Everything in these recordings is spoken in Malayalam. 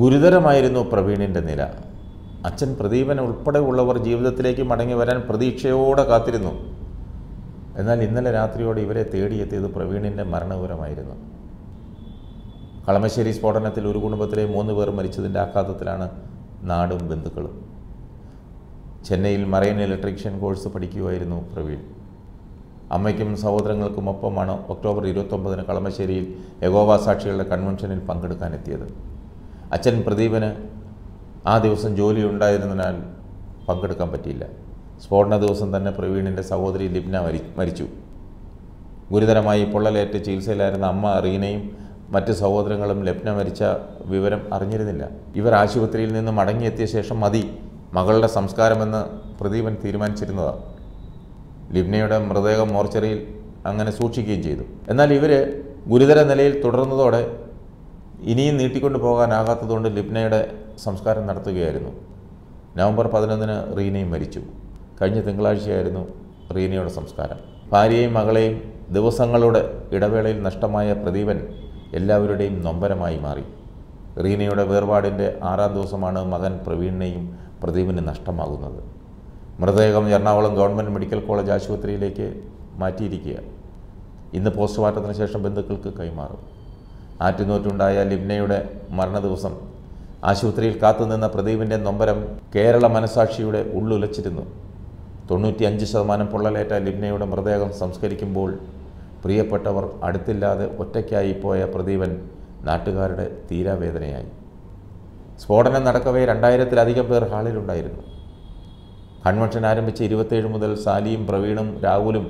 ഗുരുതരമായിരുന്നു പ്രവീണിൻ്റെ നില അച്ഛൻ പ്രദീപനെ ഉൾപ്പെടെ ഉള്ളവർ ജീവിതത്തിലേക്ക് മടങ്ങി വരാൻ പ്രതീക്ഷയോടെ കാത്തിരുന്നു എന്നാൽ ഇന്നലെ രാത്രിയോടെ ഇവരെ തേടിയെത്തിയത് പ്രവീണിൻ്റെ മരണവിവരമായിരുന്നു കളമശ്ശേരി സ്ഫോടനത്തിൽ ഒരു കുടുംബത്തിലെ മൂന്ന് പേർ മരിച്ചതിൻ്റെ ആഘാതത്തിലാണ് നാടും ബന്ധുക്കളും ചെന്നൈയിൽ മറൈൻ ഇലക്ട്രീഷ്യൻ കോഴ്സ് പഠിക്കുകയായിരുന്നു പ്രവീൺ അമ്മയ്ക്കും സഹോദരങ്ങൾക്കും ഒപ്പമാണ് ഒക്ടോബർ ഇരുപത്തൊമ്പതിന് കളമശ്ശേരിയിൽ യഗോവ സാക്ഷികളുടെ കൺവെൻഷനിൽ പങ്കെടുക്കാനെത്തിയത് അച്ഛൻ പ്രദീപന് ആ ദിവസം ജോലി ഉണ്ടായിരുന്നതിനാൽ പങ്കെടുക്കാൻ പറ്റിയില്ല സ്ഫോടന ദിവസം തന്നെ പ്രവീണിൻ്റെ സഹോദരി ലിബ്ന മരിച്ചു ഗുരുതരമായി പൊള്ളലേറ്റ് ചികിത്സയിലായിരുന്ന അമ്മ റീനയും മറ്റ് സഹോദരങ്ങളും ലബ്ന മരിച്ച വിവരം അറിഞ്ഞിരുന്നില്ല ഇവർ ആശുപത്രിയിൽ നിന്ന് മടങ്ങിയെത്തിയ ശേഷം മതി മകളുടെ സംസ്കാരമെന്ന് പ്രദീപൻ തീരുമാനിച്ചിരുന്നതാണ് ലിബ്നയുടെ മൃതദേഹം മോർച്ചറിയിൽ അങ്ങനെ സൂക്ഷിക്കുകയും ചെയ്തു എന്നാൽ ഇവർ ഗുരുതര നിലയിൽ തുടർന്നതോടെ ഇനിയും നീട്ടിക്കൊണ്ടു പോകാനാകാത്തതുകൊണ്ട് ലിബ്നയുടെ സംസ്കാരം നടത്തുകയായിരുന്നു നവംബർ പതിനൊന്നിന് റീനയും മരിച്ചു കഴിഞ്ഞ തിങ്കളാഴ്ചയായിരുന്നു റീനയുടെ സംസ്കാരം ഭാര്യയും മകളെയും ദിവസങ്ങളുടെ ഇടവേളയിൽ നഷ്ടമായ പ്രദീപൻ എല്ലാവരുടെയും നൊമ്പരമായി മാറി റീനയുടെ വേർപാടിൻ്റെ ആറാം ദിവസമാണ് മകൻ പ്രവീണിനെയും പ്രദീപിന് നഷ്ടമാകുന്നത് മൃതദേഹം എറണാകുളം ഗവൺമെൻറ് മെഡിക്കൽ കോളേജ് ആശുപത്രിയിലേക്ക് മാറ്റിയിരിക്കുക ഇന്ന് പോസ്റ്റ്മോർട്ടത്തിന് ശേഷം ബന്ധുക്കൾക്ക് കൈമാറും ആറ്റുനോറ്റുണ്ടായ ലിബ്നയുടെ മരണദിവസം ആശുപത്രിയിൽ കാത്തുനിന്ന പ്രദീപിൻ്റെ നൊമ്പരം കേരള മനസാക്ഷിയുടെ ഉള്ളുലച്ചിരുന്നു തൊണ്ണൂറ്റി അഞ്ച് ശതമാനം പൊള്ളലേറ്റ ലിബ്നയുടെ മൃതദേഹം സംസ്കരിക്കുമ്പോൾ പ്രിയപ്പെട്ടവർ അടുത്തില്ലാതെ ഒറ്റയ്ക്കായി പോയ പ്രദീപൻ നാട്ടുകാരുടെ തീരാവേദനയായി സ്ഫോടനം നടക്കവേ രണ്ടായിരത്തിലധികം പേർ ഹാളിലുണ്ടായിരുന്നു കൺവെൻഷൻ ആരംഭിച്ച ഇരുപത്തേഴ് മുതൽ സാലിയും പ്രവീണും രാഹുലും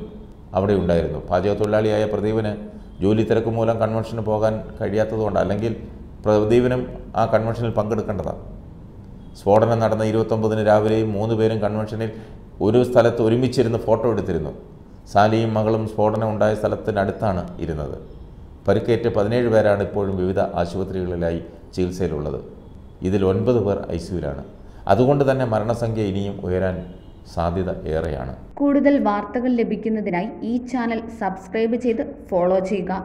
അവിടെ ഉണ്ടായിരുന്നു പാചക തൊഴിലാളിയായ പ്രദീപന് ജോലി തിരക്ക് മൂലം കൺവെൻഷന് പോകാൻ കഴിയാത്തതുകൊണ്ട് അല്ലെങ്കിൽ പ്രദീപനും ആ കൺവെൻഷനിൽ പങ്കെടുക്കേണ്ടതാണ് സ്ഫോടനം നടന്ന ഇരുപത്തൊമ്പതിന് രാവിലെയും മൂന്ന് പേരും കൺവെൻഷനിൽ ഒരു സ്ഥലത്ത് ഒരുമിച്ചിരുന്ന് ഫോട്ടോ എടുത്തിരുന്നു സാലിയും മകളും സ്ഫോടനം ഉണ്ടായ സ്ഥലത്തിനടുത്താണ് ഇരുന്നത് പരിക്കേറ്റ് പതിനേഴ് പേരാണ് ഇപ്പോഴും വിവിധ ആശുപത്രികളിലായി ചികിത്സയിലുള്ളത് ഇതിൽ ഒൻപത് പേർ ഐ സിയുലാണ് അതുകൊണ്ട് തന്നെ മരണസംഖ്യ ഇനിയും ഉയരാൻ സാധ്യത ഏറെയാണ് കൂടുതൽ വാർത്തകൾ ലഭിക്കുന്നതിനായി ഈ ചാനൽ സബ്സ്ക്രൈബ് ചെയ്ത് ഫോളോ ചെയ്യുക